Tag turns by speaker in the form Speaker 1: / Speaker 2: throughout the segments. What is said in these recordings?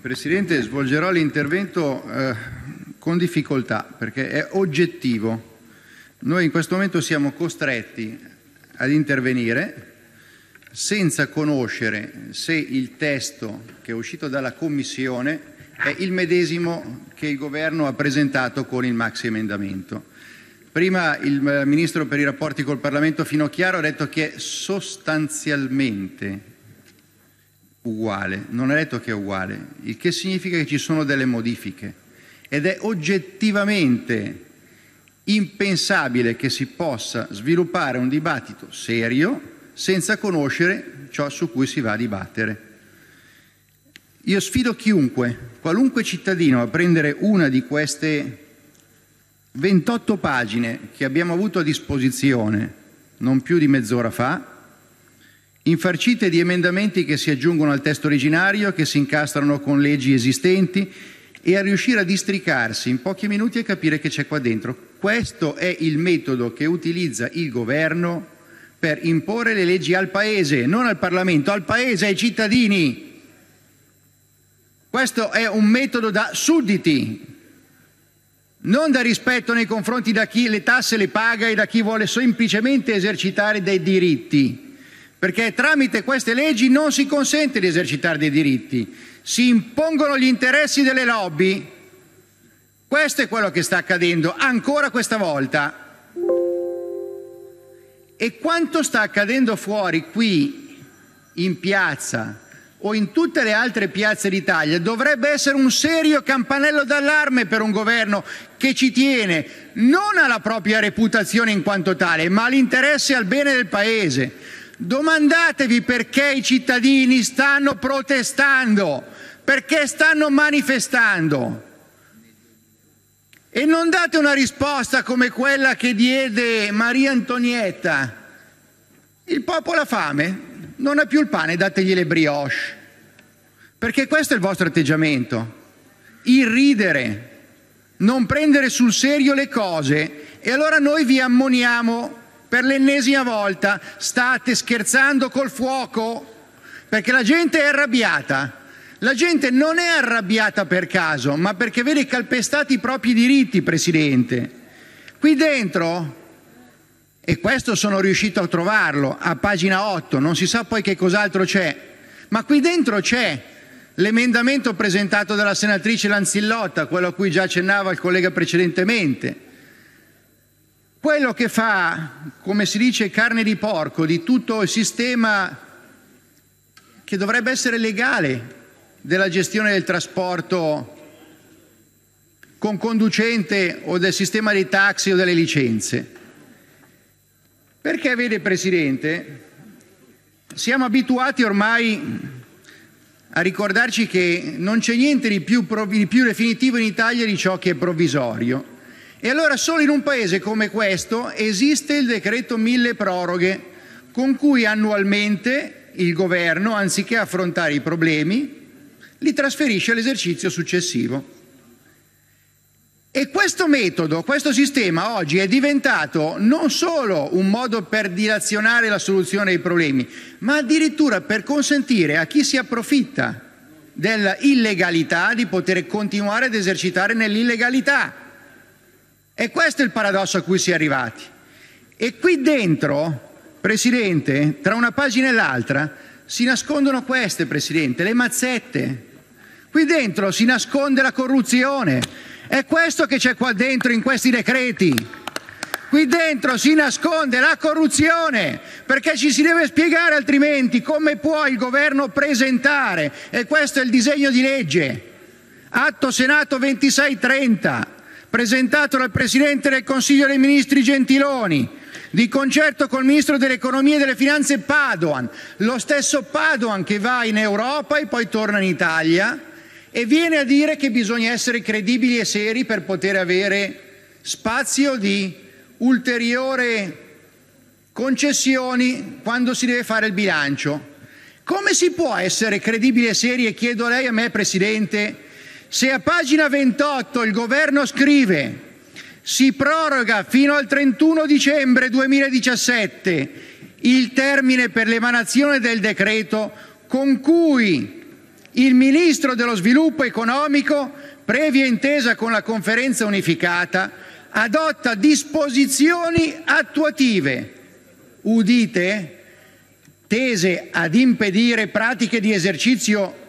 Speaker 1: Presidente, svolgerò l'intervento eh, con difficoltà perché è oggettivo. Noi in questo momento siamo costretti ad intervenire senza conoscere se il testo che è uscito dalla Commissione è il medesimo che il Governo ha presentato con il maxi emendamento. Prima il eh, Ministro per i rapporti col Parlamento Finocchiaro ha detto che è sostanzialmente uguale, non è detto che è uguale, il che significa che ci sono delle modifiche ed è oggettivamente impensabile che si possa sviluppare un dibattito serio senza conoscere ciò su cui si va a dibattere. Io sfido chiunque, qualunque cittadino, a prendere una di queste 28 pagine che abbiamo avuto a disposizione non più di mezz'ora fa infarcite di emendamenti che si aggiungono al testo originario, che si incastrano con leggi esistenti e a riuscire a districarsi in pochi minuti e capire che c'è qua dentro. Questo è il metodo che utilizza il governo per imporre le leggi al Paese, non al Parlamento, al Paese, ai cittadini. Questo è un metodo da sudditi, non da rispetto nei confronti da chi le tasse le paga e da chi vuole semplicemente esercitare dei diritti perché tramite queste leggi non si consente di esercitare dei diritti, si impongono gli interessi delle lobby. Questo è quello che sta accadendo ancora questa volta. E quanto sta accadendo fuori qui, in piazza, o in tutte le altre piazze d'Italia dovrebbe essere un serio campanello d'allarme per un governo che ci tiene non alla propria reputazione in quanto tale, ma all'interesse e al bene del Paese. Domandatevi perché i cittadini stanno protestando, perché stanno manifestando. E non date una risposta come quella che diede Maria Antonietta. Il popolo ha fame, non ha più il pane, dategli le brioche. Perché questo è il vostro atteggiamento. Irridere, non prendere sul serio le cose. E allora noi vi ammoniamo per l'ennesima volta state scherzando col fuoco perché la gente è arrabbiata. La gente non è arrabbiata per caso, ma perché vede calpestati i propri diritti, Presidente. Qui dentro, e questo sono riuscito a trovarlo a pagina 8, non si sa poi che cos'altro c'è, ma qui dentro c'è l'emendamento presentato dalla senatrice Lanzillotta, quello a cui già accennava il collega precedentemente quello che fa, come si dice, carne di porco di tutto il sistema che dovrebbe essere legale della gestione del trasporto con conducente o del sistema dei taxi o delle licenze. Perché, vede Presidente, siamo abituati ormai a ricordarci che non c'è niente di più, di più, definitivo in Italia di ciò che è provvisorio. E allora solo in un paese come questo esiste il decreto mille proroghe, con cui annualmente il governo, anziché affrontare i problemi, li trasferisce all'esercizio successivo. E questo metodo, questo sistema oggi è diventato non solo un modo per dilazionare la soluzione ai problemi, ma addirittura per consentire a chi si approfitta dell'illegalità di poter continuare ad esercitare nell'illegalità. E questo è il paradosso a cui si è arrivati. E qui dentro, Presidente, tra una pagina e l'altra, si nascondono queste, Presidente, le mazzette. Qui dentro si nasconde la corruzione. È questo che c'è qua dentro in questi decreti. Qui dentro si nasconde la corruzione, perché ci si deve spiegare altrimenti come può il governo presentare, e questo è il disegno di legge, Atto Senato 2630, presentato dal Presidente del Consiglio dei ministri Gentiloni, di concerto col Ministro dell'Economia e delle Finanze Padoan, lo stesso Padoan che va in Europa e poi torna in Italia e viene a dire che bisogna essere credibili e seri per poter avere spazio di ulteriore concessioni quando si deve fare il bilancio. Come si può essere credibili e seri, e chiedo a lei a me, Presidente, se a pagina 28 il governo scrive si proroga fino al 31 dicembre 2017 il termine per l'emanazione del decreto con cui il Ministro dello Sviluppo Economico, previa intesa con la Conferenza unificata, adotta disposizioni attuative, udite, tese ad impedire pratiche di esercizio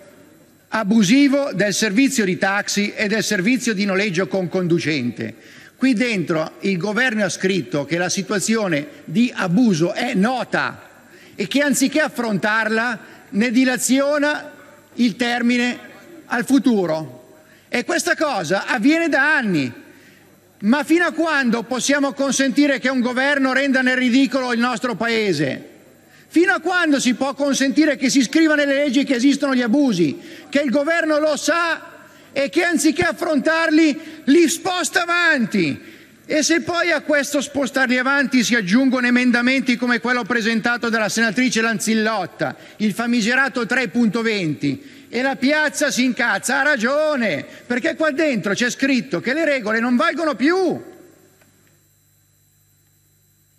Speaker 1: abusivo del servizio di taxi e del servizio di noleggio con conducente. Qui dentro il Governo ha scritto che la situazione di abuso è nota e che anziché affrontarla ne dilaziona il termine al futuro. E questa cosa avviene da anni. Ma fino a quando possiamo consentire che un governo renda nel ridicolo il nostro Paese? Fino a quando si può consentire che si scriva nelle leggi che esistono gli abusi, che il Governo lo sa e che anziché affrontarli li sposta avanti? E se poi a questo spostarli avanti si aggiungono emendamenti come quello presentato dalla senatrice Lanzillotta, il famigerato 3.20, e la piazza si incazza, ha ragione, perché qua dentro c'è scritto che le regole non valgono più.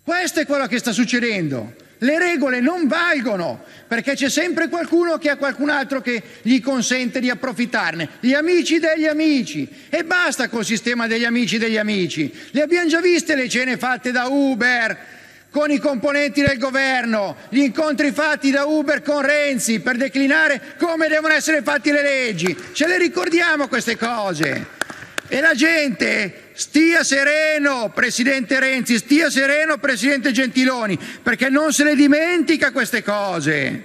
Speaker 1: Questo è quello che sta succedendo. Le regole non valgono perché c'è sempre qualcuno che ha qualcun altro che gli consente di approfittarne. Gli amici degli amici. E basta col sistema degli amici degli amici. Le abbiamo già viste le cene fatte da Uber con i componenti del governo, gli incontri fatti da Uber con Renzi per declinare come devono essere fatte le leggi. Ce le ricordiamo queste cose. E la gente Stia sereno, Presidente Renzi, stia sereno, Presidente Gentiloni, perché non se le dimentica queste cose.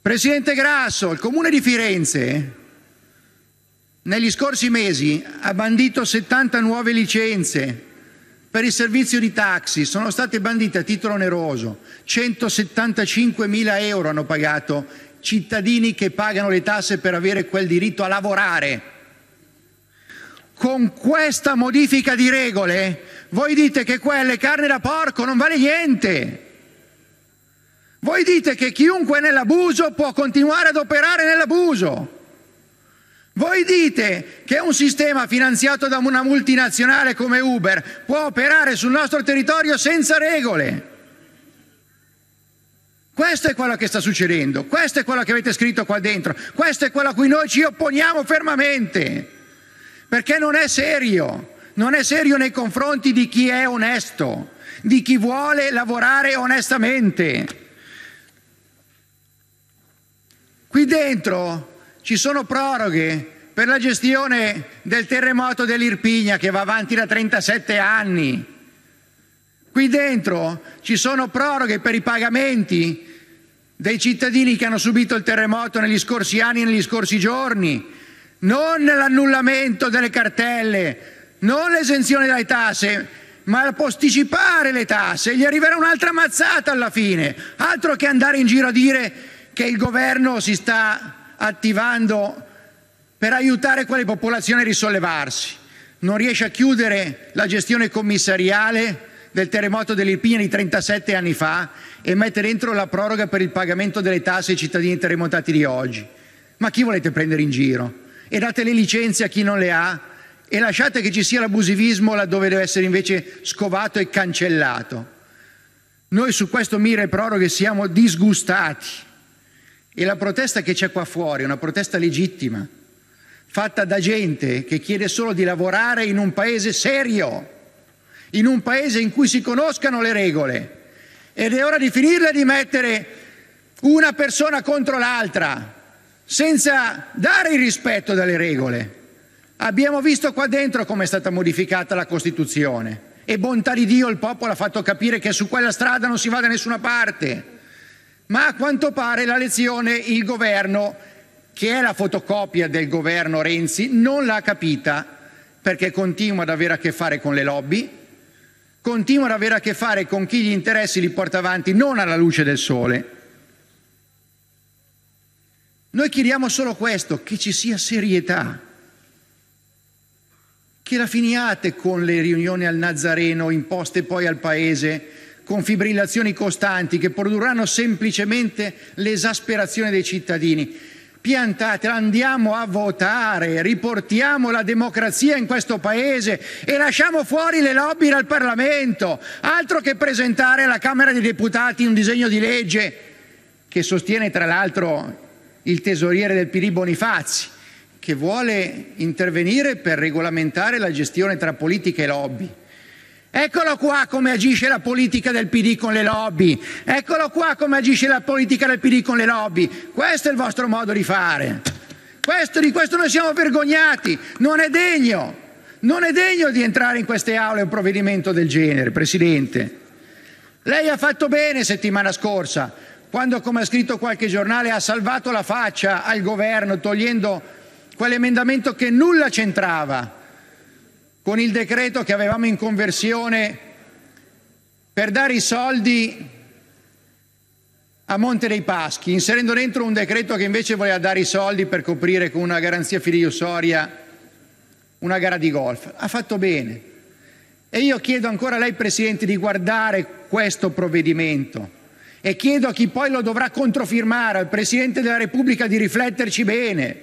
Speaker 1: Presidente Grasso, il Comune di Firenze negli scorsi mesi ha bandito 70 nuove licenze per il servizio di taxi, sono state bandite a titolo oneroso, 175 mila euro hanno pagato cittadini che pagano le tasse per avere quel diritto a lavorare. Con questa modifica di regole voi dite che quelle carne da porco non vale niente. Voi dite che chiunque è nell'abuso può continuare ad operare nell'abuso. Voi dite che un sistema finanziato da una multinazionale come Uber può operare sul nostro territorio senza regole. Questo è quello che sta succedendo, questo è quello che avete scritto qua dentro, questo è quello a cui noi ci opponiamo fermamente perché non è serio, non è serio nei confronti di chi è onesto, di chi vuole lavorare onestamente. Qui dentro ci sono proroghe per la gestione del terremoto dell'Irpigna che va avanti da 37 anni. Qui dentro ci sono proroghe per i pagamenti dei cittadini che hanno subito il terremoto negli scorsi anni e negli scorsi giorni, non l'annullamento delle cartelle, non l'esenzione dalle tasse, ma posticipare le tasse. Gli arriverà un'altra mazzata alla fine, altro che andare in giro a dire che il governo si sta attivando per aiutare quelle popolazioni a risollevarsi. Non riesce a chiudere la gestione commissariale del terremoto dell'Irpinia di 37 anni fa e mette dentro la proroga per il pagamento delle tasse ai cittadini terremotati di oggi. Ma chi volete prendere in giro? e date le licenze a chi non le ha e lasciate che ci sia l'abusivismo laddove deve essere invece scovato e cancellato. Noi su questo mire proroghe siamo disgustati e la protesta che c'è qua fuori è una protesta legittima, fatta da gente che chiede solo di lavorare in un paese serio, in un paese in cui si conoscano le regole ed è ora di finirla di mettere una persona contro l'altra senza dare il rispetto delle regole. Abbiamo visto qua dentro come è stata modificata la Costituzione e bontà di Dio il popolo ha fatto capire che su quella strada non si va da nessuna parte. Ma a quanto pare la lezione il governo, che è la fotocopia del governo Renzi, non l'ha capita perché continua ad avere a che fare con le lobby, continua ad avere a che fare con chi gli interessi li porta avanti non alla luce del sole noi chiediamo solo questo, che ci sia serietà, che la finiate con le riunioni al Nazareno imposte poi al Paese, con fibrillazioni costanti che produrranno semplicemente l'esasperazione dei cittadini. Piantatela, andiamo a votare, riportiamo la democrazia in questo Paese e lasciamo fuori le lobby dal Parlamento. Altro che presentare alla Camera dei Deputati un disegno di legge che sostiene tra l'altro il tesoriere del PD Bonifazi, che vuole intervenire per regolamentare la gestione tra politica e lobby. Eccolo qua come agisce la politica del PD con le lobby. Eccolo qua come agisce la politica del PD con le lobby. Questo è il vostro modo di fare. Questo, di questo noi siamo vergognati. Non è degno. Non è degno di entrare in queste aule un provvedimento del genere, Presidente. Lei ha fatto bene settimana scorsa quando, come ha scritto qualche giornale, ha salvato la faccia al governo togliendo quell'emendamento che nulla c'entrava con il decreto che avevamo in conversione per dare i soldi a Monte dei Paschi, inserendo dentro un decreto che invece voleva dare i soldi per coprire con una garanzia fideiussoria una gara di golf. Ha fatto bene. E io chiedo ancora a lei, Presidente, di guardare questo provvedimento e chiedo a chi poi lo dovrà controfirmare, al Presidente della Repubblica, di rifletterci bene,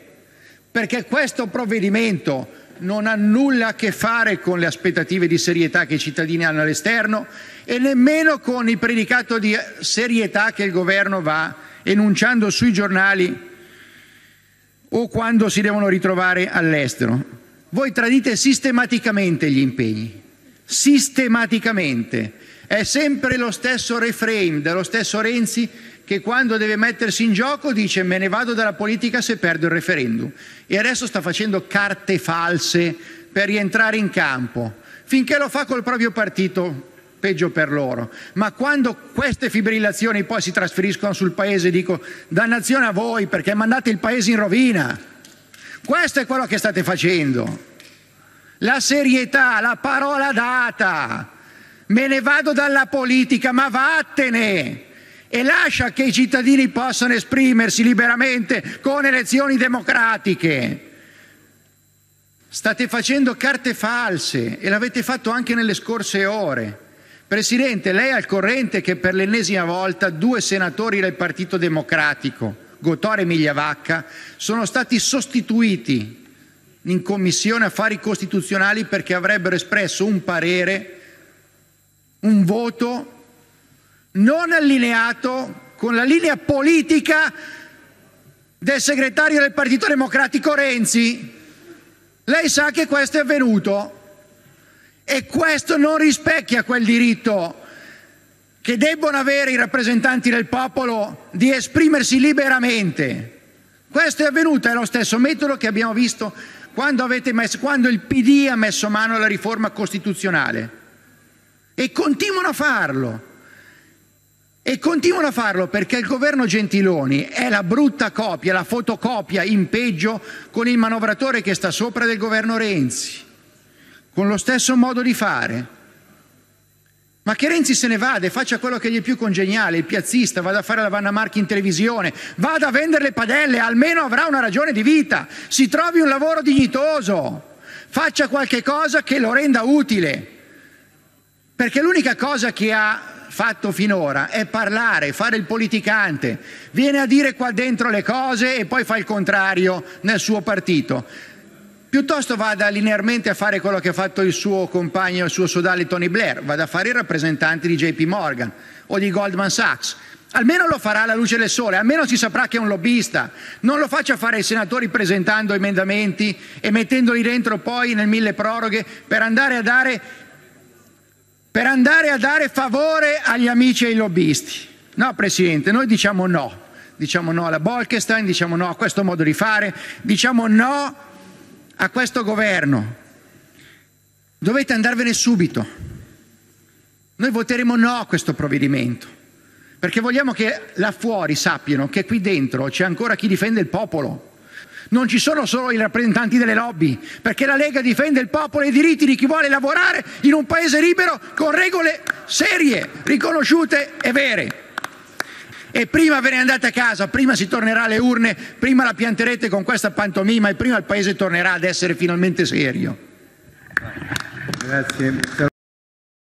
Speaker 1: perché questo provvedimento non ha nulla a che fare con le aspettative di serietà che i cittadini hanno all'esterno e nemmeno con il predicato di serietà che il governo va enunciando sui giornali o quando si devono ritrovare all'estero. Voi tradite sistematicamente gli impegni, sistematicamente. È sempre lo stesso refrain dello stesso Renzi che quando deve mettersi in gioco dice me ne vado dalla politica se perdo il referendum. E adesso sta facendo carte false per rientrare in campo. Finché lo fa col proprio partito, peggio per loro. Ma quando queste fibrillazioni poi si trasferiscono sul paese, dico dannazione a voi perché mandate il paese in rovina. Questo è quello che state facendo. La serietà, la parola data me ne vado dalla politica, ma vattene! E lascia che i cittadini possano esprimersi liberamente con elezioni democratiche. State facendo carte false e l'avete fatto anche nelle scorse ore. Presidente, lei è al corrente che per l'ennesima volta due senatori del Partito Democratico, Gotore e Migliavacca, sono stati sostituiti in Commissione Affari Costituzionali perché avrebbero espresso un parere un voto non allineato con la linea politica del segretario del Partito Democratico Renzi. Lei sa che questo è avvenuto e questo non rispecchia quel diritto che debbono avere i rappresentanti del popolo di esprimersi liberamente. Questo è avvenuto, è lo stesso metodo che abbiamo visto quando, messo, quando il PD ha messo mano alla riforma costituzionale. E continuano a farlo. E continuano a farlo perché il governo Gentiloni è la brutta copia, la fotocopia in peggio con il manovratore che sta sopra del governo Renzi, con lo stesso modo di fare. Ma che Renzi se ne vada e faccia quello che gli è più congeniale, il piazzista, vada a fare la Vanna Marchi in televisione, vada a vendere le padelle, almeno avrà una ragione di vita, si trovi un lavoro dignitoso, faccia qualche cosa che lo renda utile. Perché l'unica cosa che ha fatto finora è parlare, fare il politicante, viene a dire qua dentro le cose e poi fa il contrario nel suo partito. Piuttosto vada linearmente a fare quello che ha fatto il suo compagno, il suo sodale Tony Blair, vada a fare il rappresentante di JP Morgan o di Goldman Sachs. Almeno lo farà alla luce del sole, almeno si saprà che è un lobbista. Non lo faccia fare ai senatori presentando emendamenti e mettendoli dentro poi nel mille proroghe per andare a dare per andare a dare favore agli amici e ai lobbisti. No, Presidente, noi diciamo no. Diciamo no alla Bolkestein, diciamo no a questo modo di fare, diciamo no a questo governo. Dovete andarvene subito. Noi voteremo no a questo provvedimento, perché vogliamo che là fuori sappiano che qui dentro c'è ancora chi difende il popolo non ci sono solo i rappresentanti delle lobby, perché la Lega difende il popolo e i diritti di chi vuole lavorare in un paese libero con regole serie, riconosciute e vere. E prima ve ne andate a casa, prima si tornerà alle urne, prima la pianterete con questa pantomima e prima il paese tornerà ad essere finalmente serio. Grazie.